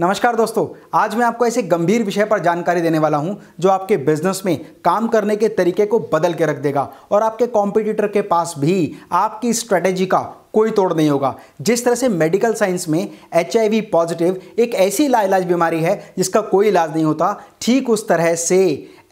नमस्कार दोस्तों आज मैं आपको ऐसे गंभीर विषय पर जानकारी देने वाला हूं जो आपके बिजनेस में काम करने के तरीके को बदल के रख देगा और आपके कॉम्पिटिटर के पास भी आपकी स्ट्रेटेजी का कोई तोड़ नहीं होगा जिस तरह से मेडिकल साइंस में एच पॉजिटिव एक ऐसी लाइलाज बीमारी है जिसका कोई इलाज नहीं होता ठीक उस तरह से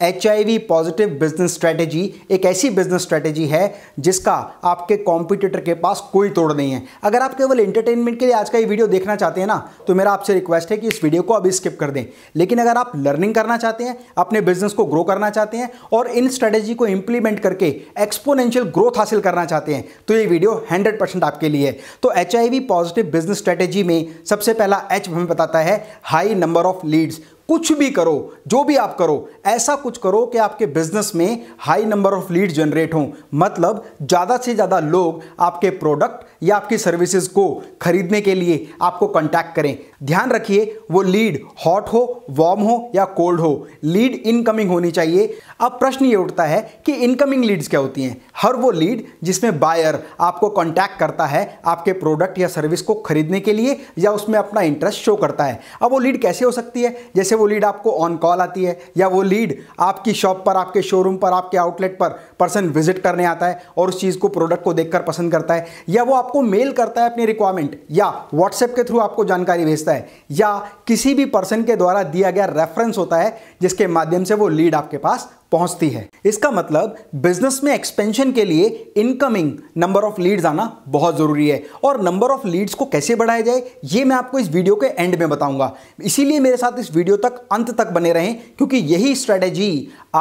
एच पॉजिटिव बिजनेस स्ट्रैटेजी एक ऐसी बिजनेस स्ट्रैटेजी है जिसका आपके कॉम्पिटिटर के पास कोई तोड़ नहीं है अगर आप केवल एंटरटेनमेंट के लिए आज का ये वीडियो देखना चाहते हैं ना तो मेरा आपसे रिक्वेस्ट है कि इस वीडियो को अभी स्किप कर दें लेकिन अगर आप लर्निंग करना चाहते हैं अपने बिजनेस को ग्रो करना चाहते हैं और इन स्ट्रैटेजी को इंप्लीमेंट करके एक्सपोनेंशियल ग्रोथ हासिल करना चाहते हैं तो ये वीडियो परसेंट आपके लिए है तो एच पॉजिटिव बिजनेस स्ट्रैटेजी में सबसे पहला एच हमें बताता है हाई नंबर ऑफ लीड्स कुछ भी करो जो भी आप करो ऐसा कुछ करो कि आपके बिजनेस में high number of lead generate हों मतलब ज़्यादा से ज़्यादा लोग आपके प्रोडक्ट या आपकी सर्विसेज को खरीदने के लिए आपको कॉन्टैक्ट करें ध्यान रखिए वो लीड हॉट हो वार्म हो या कोल्ड हो लीड इनकमिंग होनी चाहिए अब प्रश्न ये उठता है कि इनकमिंग लीड्स क्या होती हैं हर वो लीड जिसमें बायर आपको कॉन्टैक्ट करता है आपके प्रोडक्ट या सर्विस को खरीदने के लिए या उसमें अपना इंटरेस्ट शो करता है अब वो लीड कैसे हो सकती है जैसे वो लीड आपको ऑन कॉल आती है या वो लीड आपकी शॉप पर आपके शोरूम पर आपके आउटलेट पर पर्सन विजिट करने आता है और उस चीज़ को प्रोडक्ट को देखकर पसंद करता है या वो आप आपको मेल करता है अपनी रिक्वायरमेंट या व्हाट्सएप के थ्रू आपको जानकारी भेजता है या किसी भी पर्सन के द्वारा दिया गया रेफरेंस होता है जिसके माध्यम से वो लीड आपके पास पहुंचती है इसका मतलब बिजनेस में एक्सपेंशन के लिए इनकमिंग नंबर ऑफ लीड्स आना बहुत ज़रूरी है और नंबर ऑफ लीड्स को कैसे बढ़ाया जाए ये मैं आपको इस वीडियो के एंड में बताऊंगा इसीलिए मेरे साथ इस वीडियो तक अंत तक बने रहें क्योंकि यही स्ट्रेटेजी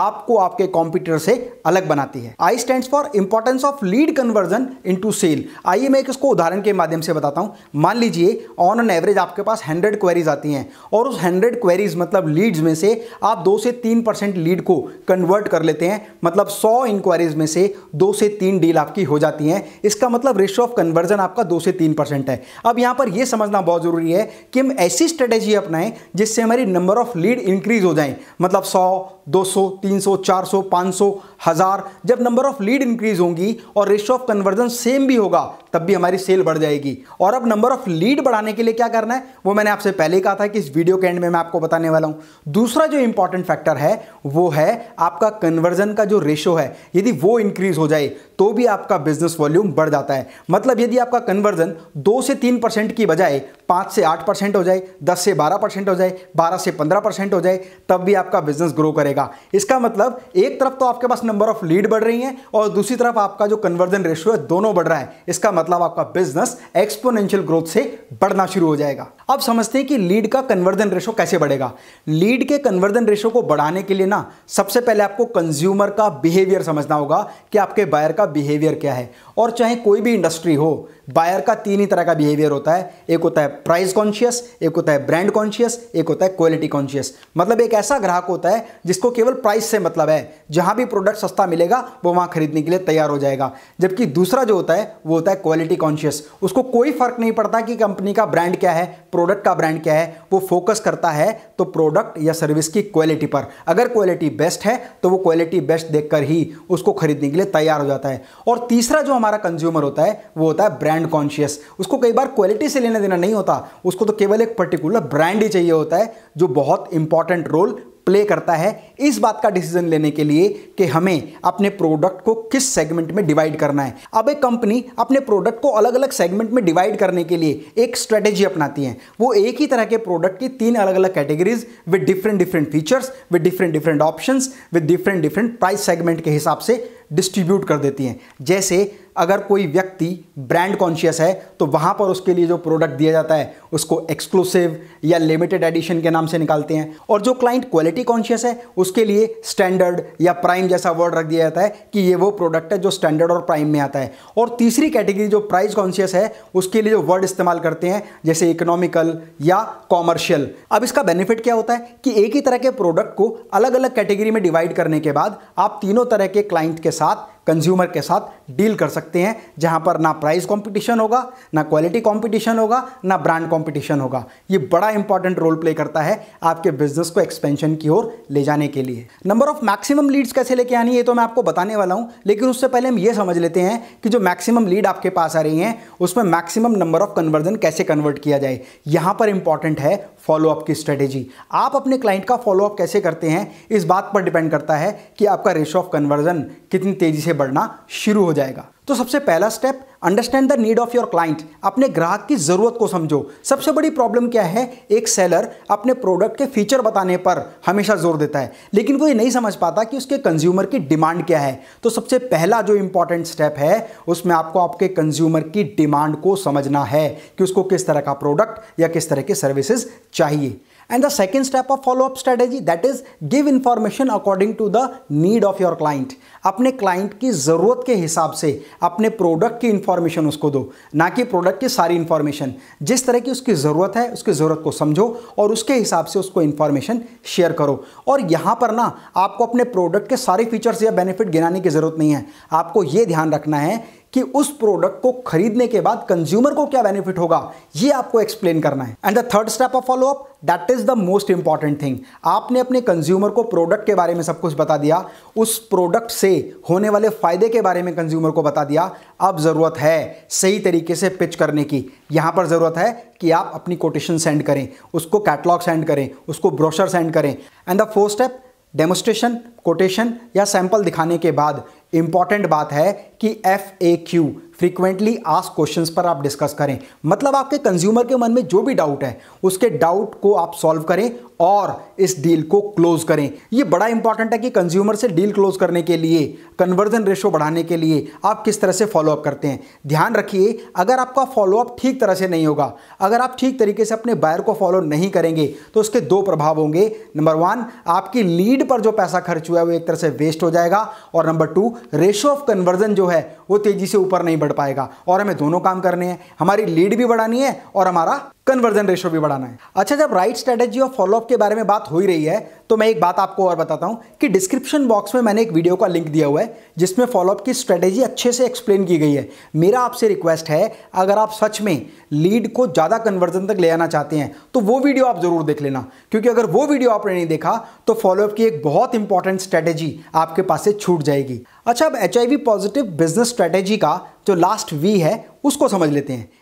आपको आपके कॉम्प्यूटर से अलग बनाती है I stand for importance of lead conversion in sale आइए मैं इसको उदाहरण के माध्यम से बताता हूँ मान लीजिए ऑन एन एवरेज आपके पास हंड्रेड क्वेरीज आती हैं और उस हंड्रेड क्वेरीज मतलब लीड्स में से आप दो से तीन परसेंट लीड को कन्वर्ट कन्वर्ट कर लेते हैं मतलब 100 इंक्वायरीज में से दो से तीन डील आपकी हो जाती हैं इसका मतलब रेशो ऑफ कन्वर्जन आपका दो से तीन परसेंट है अब यहाँ पर यह समझना बहुत ज़रूरी है कि हम ऐसी स्ट्रेटेजी अपनाएं जिससे हमारी नंबर ऑफ लीड इंक्रीज हो जाए मतलब सौ 200, 300, 400, 500, हज़ार जब नंबर ऑफ लीड इंक्रीज होंगी और रेशो ऑफ कन्वर्जन सेम भी होगा तब भी हमारी सेल बढ़ जाएगी और अब नंबर ऑफ लीड बढ़ाने के लिए क्या करना है वो मैंने आपसे पहले ही कहा था कि इस वीडियो के एंड में मैं आपको बताने वाला हूँ दूसरा जो इंपॉर्टेंट फैक्टर है वो है आपका कन्वर्जन का जो रेशो है यदि वो इंक्रीज हो जाए तो भी आपका बिजनेस वॉल्यूम बढ़ जाता है मतलब यदि आपका कन्वर्जन दो से तीन परसेंट की बजाय पाँच से आठ परसेंट हो जाए दस से बारह परसेंट हो जाए बारह से पंद्रह परसेंट हो जाए तब भी आपका बिजनेस ग्रो करेगा इसका मतलब एक तरफ तो आपके पास नंबर ऑफ लीड बढ़ रही है और दूसरी तरफ आपका जो कन्वर्जन रेशियो है दोनों बढ़ रहा है इसका मतलब मतलब आपका बिजनेस एक्सपोनेंशियल ग्रोथ से बढ़ना शुरू हो जाएगा अब समझते हैं कि लीड का कन्वर्जन रेशो कैसे बढ़ेगा लीड के कन्वर्जन रेशो को बढ़ाने के लिए ना सबसे पहले आपको कंज्यूमर का बिहेवियर समझना होगा कि आपके बायर का बिहेवियर क्या है और चाहे कोई भी इंडस्ट्री हो बायर का तीन ही तरह का बिहेवियर होता है एक होता है प्राइस कॉन्शियस एक होता है ब्रांड कॉन्शियस एक होता है क्वालिटी कॉन्शियस मतलब एक ऐसा ग्राहक होता है जिसको केवल प्राइस से मतलब है जहां भी प्रोडक्ट सस्ता मिलेगा वो वहां खरीदने के लिए तैयार हो जाएगा जबकि दूसरा जो होता है वो होता है क्वालिटी कॉन्शियस उसको कोई फर्क नहीं पड़ता कि कंपनी का ब्रांड क्या है प्रोडक्ट का ब्रांड क्या है वो फोकस करता है तो प्रोडक्ट या सर्विस की क्वालिटी पर अगर क्वालिटी बेस्ट है तो वो क्वालिटी बेस्ट देखकर ही उसको खरीदने के लिए तैयार हो जाता है और तीसरा जो हमारा कंज्यूमर होता है वो होता है ब्रांड कॉन्शियस उसको कई बार क्वालिटी से लेने देना नहीं होता उसको तो केवल एक पर्टिकुलर ब्रांड ही चाहिए होता है जो बहुत इंपॉर्टेंट रोल प्ले करता है इस बात का डिसीजन लेने के लिए कि हमें अपने प्रोडक्ट को किस सेगमेंट में डिवाइड करना है अब एक कंपनी अपने प्रोडक्ट को अलग अलग सेगमेंट में डिवाइड करने के लिए एक स्ट्रेटेजी अपनाती है वो एक ही तरह के प्रोडक्ट की तीन अलग अलग categories with different different features with different different option with different different price segment के हिसाब से डिस्ट्रीब्यूट कर देती हैं जैसे अगर कोई व्यक्ति ब्रांड कॉन्शियस है तो वहाँ पर उसके लिए जो प्रोडक्ट दिया जाता है उसको एक्सक्लूसिव या लिमिटेड एडिशन के नाम से निकालते हैं और जो क्लाइंट क्वालिटी कॉन्शियस है उसके लिए स्टैंडर्ड या प्राइम जैसा वर्ड रख दिया जाता है कि ये वो प्रोडक्ट है जो स्टैंडर्ड और प्राइम में आता है और तीसरी कैटेगरी जो प्राइस कॉन्शियस है उसके लिए जो वर्ड इस्तेमाल करते हैं जैसे इकोनॉमिकल या कॉमर्शियल अब इसका बेनिफिट क्या होता है कि एक ही तरह के प्रोडक्ट को अलग अलग कैटेगरी में डिवाइड करने के बाद आप तीनों तरह के क्लाइंट के साथ साथ कंज्यूमर के साथ डील कर सकते हैं जहां पर ना प्राइस कंपटीशन होगा ना क्वालिटी कंपटीशन होगा ना ब्रांड कंपटीशन होगा ये बड़ा इंपॉर्टेंट रोल प्ले करता है आपके बिजनेस को एक्सपेंशन की ओर ले जाने के लिए नंबर ऑफ मैक्सिमम लीड्स कैसे लेके आनी है तो मैं आपको बताने वाला हूं लेकिन उससे पहले हम ये समझ लेते हैं कि जो मैक्सिमम लीड आपके पास आ रही है उसमें मैक्सिमम नंबर ऑफ कन्वर्जन कैसे कन्वर्ट किया जाए यहां पर इंपॉर्टेंट है फॉलोअप की स्ट्रेटेजी आप अपने क्लाइंट का फॉलोअप कैसे करते हैं इस बात पर डिपेंड करता है कि आपका रेशो ऑफ कन्वर्जन कितनी तेजी से आगे बढ़ना शुरू हो जाएगा तो सबसे पहला step understand the need of your client अपने ग्राहक की ज़रूरत को समझो सबसे बड़ी प्रॉब्लम क्या है एक सेलर अपने प्रोडक्ट के फीचर बताने पर हमेशा जोर देता है लेकिन वो ये नहीं समझ पाता कि उसके कंज्यूमर की डिमांड क्या है तो सबसे पहला जो इंपॉर्टेंट स्टेप है उसमें आपको आपके कंज्यूमर की डिमांड को समझना है कि उसको किस तरह का प्रोडक्ट या किस तरह की सर्विसेज चाहिए and the second step of follow up strategy that is give information according to the need of your client अपने क्लाइंट की ज़रूरत के हिसाब से अपने प्रोडक्ट की इन्फॉर्मेशन उसको दो ना कि प्रोडक्ट की सारी इन्फॉर्मेशन जिस तरह की उसकी ज़रूरत है उसकी ज़रूरत को समझो और उसके हिसाब से उसको इन्फॉर्मेशन शेयर करो और यहाँ पर ना आपको अपने प्रोडक्ट के सारे फीचर्स या बेनिफिट गिनाने की ज़रूरत नहीं है आपको ये ध्यान रखना है कि उस प्रोडक्ट को खरीदने के बाद कंज्यूमर को क्या बेनिफिट होगा ये आपको एक्सप्लेन करना है and the third step of follow up that is the most important thing आपने अपने कंज्यूमर को प्रोडक्ट के बारे में सब कुछ बता दिया उस प्रोडक्ट से होने वाले फायदे के बारे में कंज्यूमर को बता दिया अब ज़रूरत है सही तरीके से पिच करने की यहां पर ज़रूरत है कि आप अपनी कोटेशन सेंड करें उसको कैटलॉग सेंड करें उसको ब्रोशर सेंड करें and the fourth step demonstration quotation या सैंपल दिखाने के बाद इंपॉर्टेंट बात है कि एफ ए क्यू फ्रीक्वेंटली आज क्वेश्चंस पर आप डिस्कस करें मतलब आपके कंज्यूमर के मन में जो भी डाउट है उसके डाउट को आप सॉल्व करें और इस डील को क्लोज करें ये बड़ा इंपॉर्टेंट है कि कंज्यूमर से डील क्लोज करने के लिए कन्वर्जन रेशो बढ़ाने के लिए आप किस तरह से फॉलोअप करते हैं ध्यान रखिए अगर आपका फॉलोअप ठीक तरह से नहीं होगा अगर आप ठीक तरीके से अपने बायर को फॉलो नहीं करेंगे तो उसके दो प्रभाव होंगे नंबर वन आपकी लीड पर जो पैसा खर्च हुआ है वो एक तरह से वेस्ट हो जाएगा और number two ratio of conversion जो है वो तेजी से ऊपर नहीं बढ़ पाएगा और हमें दोनों काम करने हैं हमारी लीड भी बढ़ानी है और हमारा कन्वर्जन रेशो भी बढ़ाना है अच्छा जब राइट स्ट्रेटेजी और फॉलोअप के बारे में बात हो ही रही है तो मैं एक बात आपको और बताता हूँ कि डिस्क्रिप्शन बॉक्स में मैंने एक वीडियो का लिंक दिया हुआ है जिसमें फॉलोअप की स्ट्रेटेजी अच्छे से एक्सप्लेन की गई है मेरा आपसे रिक्वेस्ट है अगर आप सच में लीड को ज़्यादा कन्वर्जन तक ले आना चाहते हैं तो वो वीडियो आप ज़रूर देख लेना क्योंकि अगर वो वीडियो आपने नहीं देखा तो फॉलोअप की एक बहुत इंपॉर्टेंट स्ट्रेटेजी आपके पास से छूट जाएगी अच्छा अब एच पॉजिटिव बिजनेस स्ट्रेटेजी का जो लास्ट वी है उसको समझ लेते हैं